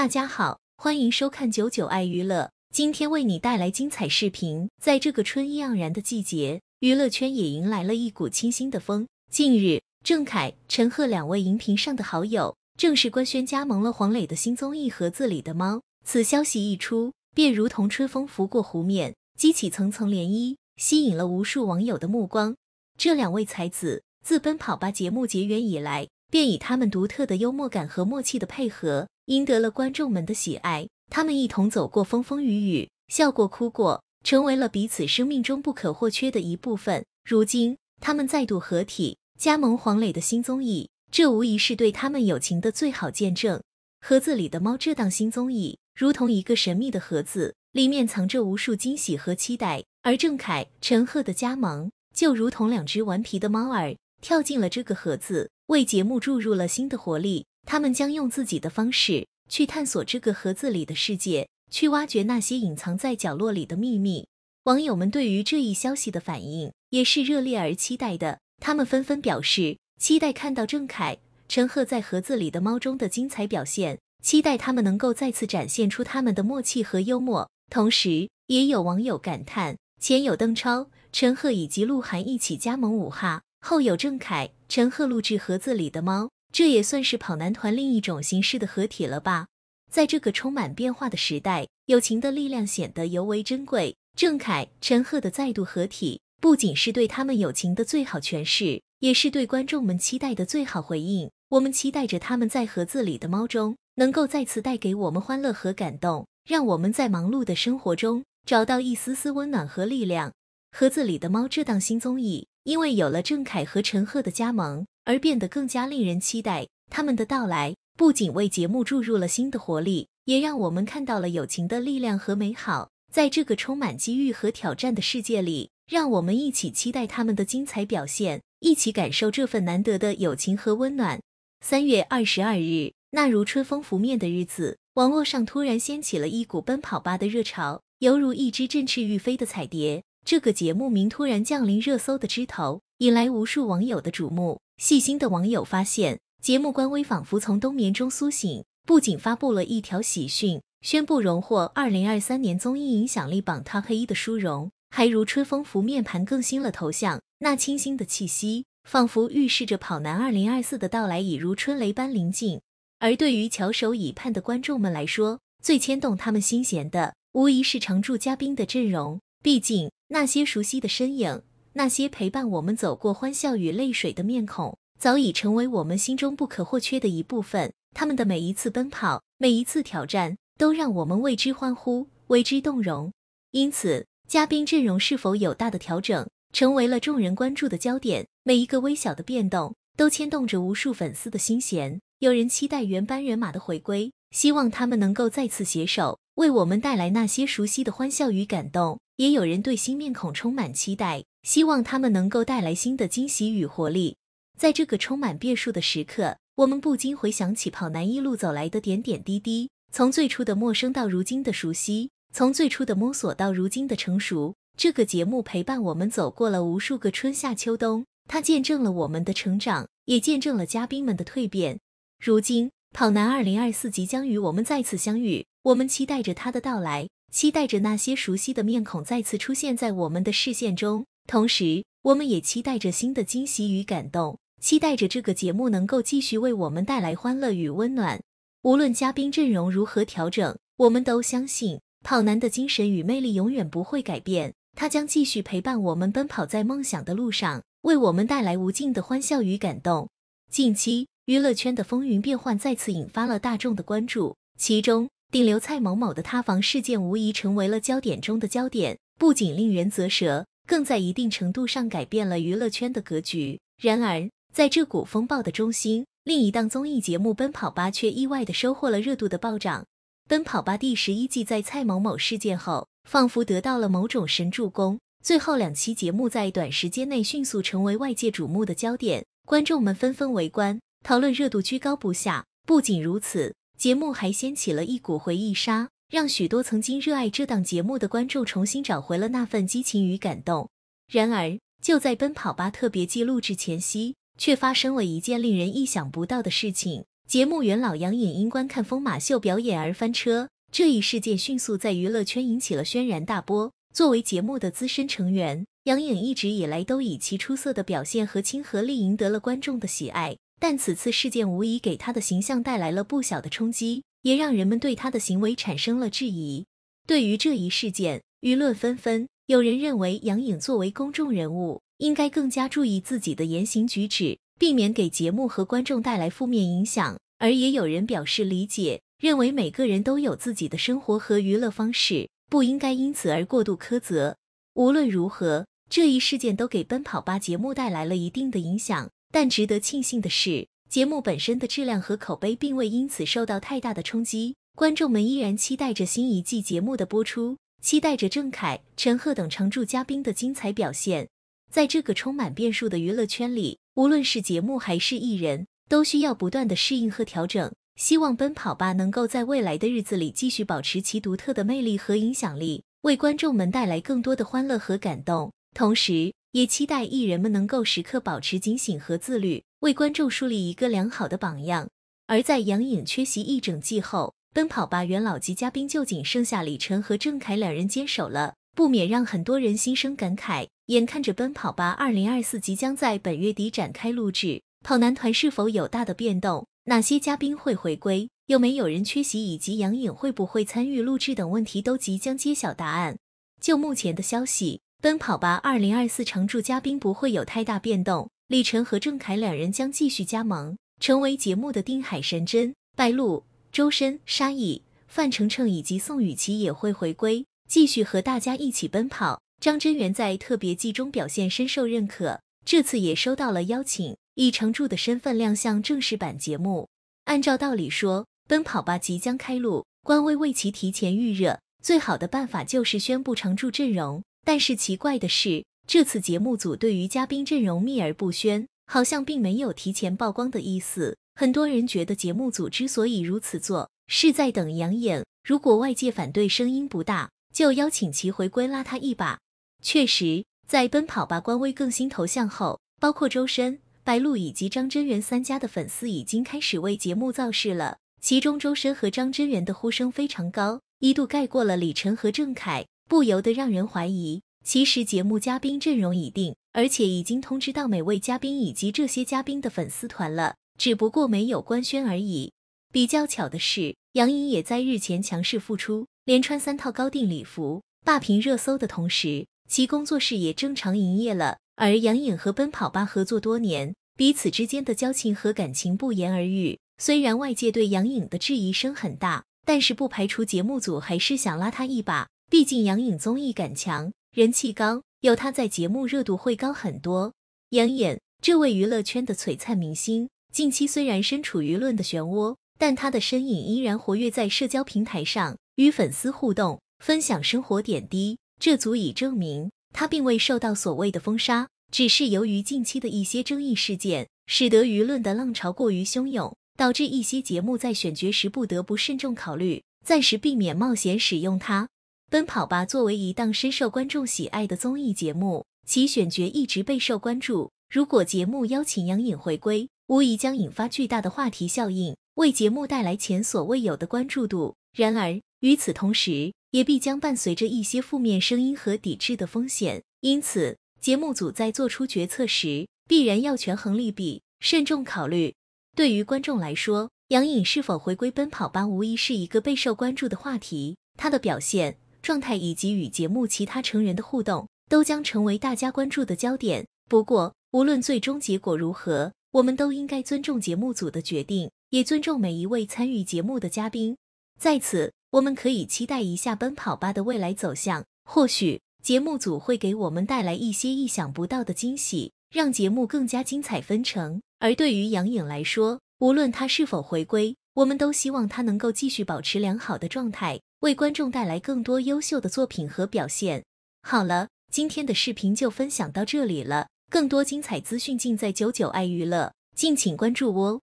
大家好，欢迎收看九九爱娱乐，今天为你带来精彩视频。在这个春意盎然的季节，娱乐圈也迎来了一股清新的风。近日，郑恺、陈赫两位荧屏上的好友正式官宣加盟了黄磊的新综艺《盒子里的猫》。此消息一出，便如同春风拂过湖面，激起层层涟漪，吸引了无数网友的目光。这两位才子自《奔跑吧》节目结缘以来，便以他们独特的幽默感和默契的配合，赢得了观众们的喜爱。他们一同走过风风雨雨，笑过哭过，成为了彼此生命中不可或缺的一部分。如今，他们再度合体，加盟黄磊的新综艺，这无疑是对他们友情的最好见证。盒子里的猫这档新综艺，如同一个神秘的盒子，里面藏着无数惊喜和期待。而郑恺、陈赫的加盟，就如同两只顽皮的猫儿跳进了这个盒子。为节目注入了新的活力，他们将用自己的方式去探索这个盒子里的世界，去挖掘那些隐藏在角落里的秘密。网友们对于这一消息的反应也是热烈而期待的，他们纷纷表示期待看到郑恺、陈赫在盒子里的猫中的精彩表现，期待他们能够再次展现出他们的默契和幽默。同时，也有网友感叹，前有邓超、陈赫以及鹿晗一起加盟五哈。后有郑凯、陈赫录制《盒子里的猫》，这也算是跑男团另一种形式的合体了吧？在这个充满变化的时代，友情的力量显得尤为珍贵。郑凯、陈赫的再度合体，不仅是对他们友情的最好诠释，也是对观众们期待的最好回应。我们期待着他们在《盒子里的猫》中能够再次带给我们欢乐和感动，让我们在忙碌的生活中找到一丝丝温暖和力量。《盒子里的猫》这档新综艺。因为有了郑恺和陈赫的加盟，而变得更加令人期待。他们的到来不仅为节目注入了新的活力，也让我们看到了友情的力量和美好。在这个充满机遇和挑战的世界里，让我们一起期待他们的精彩表现，一起感受这份难得的友情和温暖。三月二十二日，那如春风拂面的日子，网络上突然掀起了一股奔跑吧的热潮，犹如一只振翅欲飞的彩蝶。这个节目名突然降临热搜的枝头，引来无数网友的瞩目。细心的网友发现，节目官微仿佛从冬眠中苏醒，不仅发布了一条喜讯，宣布荣获二零二三年综艺影响力榜 top 一的殊荣，还如春风拂面盘更新了头像，那清新的气息仿佛预示着《跑男》二零二四的到来已如春雷般临近。而对于翘首以盼的观众们来说，最牵动他们心弦的，无疑是常驻嘉宾的阵容。毕竟，那些熟悉的身影，那些陪伴我们走过欢笑与泪水的面孔，早已成为我们心中不可或缺的一部分。他们的每一次奔跑，每一次挑战，都让我们为之欢呼，为之动容。因此，嘉宾阵容是否有大的调整，成为了众人关注的焦点。每一个微小的变动，都牵动着无数粉丝的心弦。有人期待原班人马的回归，希望他们能够再次携手，为我们带来那些熟悉的欢笑与感动。也有人对新面孔充满期待，希望他们能够带来新的惊喜与活力。在这个充满变数的时刻，我们不禁回想起跑男一路走来的点点滴滴，从最初的陌生到如今的熟悉，从最初的摸索到如今的成熟。这个节目陪伴我们走过了无数个春夏秋冬，它见证了我们的成长，也见证了嘉宾们的蜕变。如今，跑男二零二四即将与我们再次相遇，我们期待着它的到来。期待着那些熟悉的面孔再次出现在我们的视线中，同时，我们也期待着新的惊喜与感动。期待着这个节目能够继续为我们带来欢乐与温暖。无论嘉宾阵容如何调整，我们都相信《跑男》的精神与魅力永远不会改变，他将继续陪伴我们奔跑在梦想的路上，为我们带来无尽的欢笑与感动。近期，娱乐圈的风云变幻再次引发了大众的关注，其中。顶流蔡某某的塌房事件无疑成为了焦点中的焦点，不仅令人咋舌，更在一定程度上改变了娱乐圈的格局。然而，在这股风暴的中心，另一档综艺节目《奔跑吧》却意外的收获了热度的暴涨。《奔跑吧》第十一季在蔡某某事件后，仿佛得到了某种神助攻，最后两期节目在短时间内迅速成为外界瞩目的焦点，观众们纷纷围观，讨论热度居高不下。不仅如此。节目还掀起了一股回忆杀，让许多曾经热爱这档节目的观众重新找回了那份激情与感动。然而，就在《奔跑吧》特别季录制前夕，却发生了一件令人意想不到的事情：节目元老杨颖因观看疯马秀表演而翻车。这一事件迅速在娱乐圈引起了轩然大波。作为节目的资深成员，杨颖一直以来都以其出色的表现和亲和力赢得了观众的喜爱。但此次事件无疑给他的形象带来了不小的冲击，也让人们对他的行为产生了质疑。对于这一事件，舆论纷纷，有人认为杨颖作为公众人物，应该更加注意自己的言行举止，避免给节目和观众带来负面影响；而也有人表示理解，认为每个人都有自己的生活和娱乐方式，不应该因此而过度苛责。无论如何，这一事件都给《奔跑吧》节目带来了一定的影响。但值得庆幸的是，节目本身的质量和口碑并未因此受到太大的冲击，观众们依然期待着新一季节目的播出，期待着郑恺、陈赫等常驻嘉宾的精彩表现。在这个充满变数的娱乐圈里，无论是节目还是艺人都需要不断的适应和调整。希望《奔跑吧》能够在未来的日子里继续保持其独特的魅力和影响力，为观众们带来更多的欢乐和感动。同时，也期待艺人们能够时刻保持警醒和自律，为观众树立一个良好的榜样。而在杨颖缺席一整季后，《奔跑吧》元老级嘉宾就仅剩下李晨和郑恺两人坚守了，不免让很多人心生感慨。眼看着《奔跑吧》二零二四即将在本月底展开录制，跑男团是否有大的变动？哪些嘉宾会回归？有没有人缺席？以及杨颖会不会参与录制等问题都即将揭晓答案。就目前的消息。奔跑吧二零二四常驻嘉宾不会有太大变动，李晨和郑恺两人将继续加盟，成为节目的定海神针。白鹿、周深、沙溢、范丞丞以及宋雨琦也会回归，继续和大家一起奔跑。张真源在特别季中表现深受认可，这次也收到了邀请，以常驻的身份亮相正式版节目。按照道理说，奔跑吧即将开录，官微为其提前预热，最好的办法就是宣布常驻阵容。但是奇怪的是，这次节目组对于嘉宾阵容秘而不宣，好像并没有提前曝光的意思。很多人觉得节目组之所以如此做，是在等杨颖。如果外界反对声音不大，就邀请其回归拉他一把。确实，在《奔跑吧》官微更新头像后，包括周深、白鹿以及张真源三家的粉丝已经开始为节目造势了。其中，周深和张真源的呼声非常高，一度盖过了李晨和郑恺。不由得让人怀疑，其实节目嘉宾阵容已定，而且已经通知到每位嘉宾以及这些嘉宾的粉丝团了，只不过没有官宣而已。比较巧的是，杨颖也在日前强势复出，连穿三套高定礼服霸屏热搜的同时，其工作室也正常营业了。而杨颖和奔跑吧合作多年，彼此之间的交情和感情不言而喻。虽然外界对杨颖的质疑声很大，但是不排除节目组还是想拉她一把。毕竟杨颖综艺感强，人气高，有她在节目热度会高很多。杨颖这位娱乐圈的璀璨明星，近期虽然身处舆论的漩涡，但她的身影依然活跃在社交平台上，与粉丝互动，分享生活点滴。这足以证明她并未受到所谓的封杀，只是由于近期的一些争议事件，使得舆论的浪潮过于汹涌，导致一些节目在选角时不得不慎重考虑，暂时避免冒险使用她。奔跑吧作为一档深受观众喜爱的综艺节目，其选角一直备受关注。如果节目邀请杨颖回归，无疑将引发巨大的话题效应，为节目带来前所未有的关注度。然而，与此同时，也必将伴随着一些负面声音和抵制的风险。因此，节目组在做出决策时，必然要权衡利弊，慎重考虑。对于观众来说，杨颖是否回归《奔跑吧》无疑是一个备受关注的话题，她的表现。状态以及与节目其他成员的互动都将成为大家关注的焦点。不过，无论最终结果如何，我们都应该尊重节目组的决定，也尊重每一位参与节目的嘉宾。在此，我们可以期待一下《奔跑吧》的未来走向。或许，节目组会给我们带来一些意想不到的惊喜，让节目更加精彩纷呈。而对于杨颖来说，无论她是否回归，我们都希望她能够继续保持良好的状态。为观众带来更多优秀的作品和表现。好了，今天的视频就分享到这里了，更多精彩资讯尽在九九爱娱乐，敬请关注哦。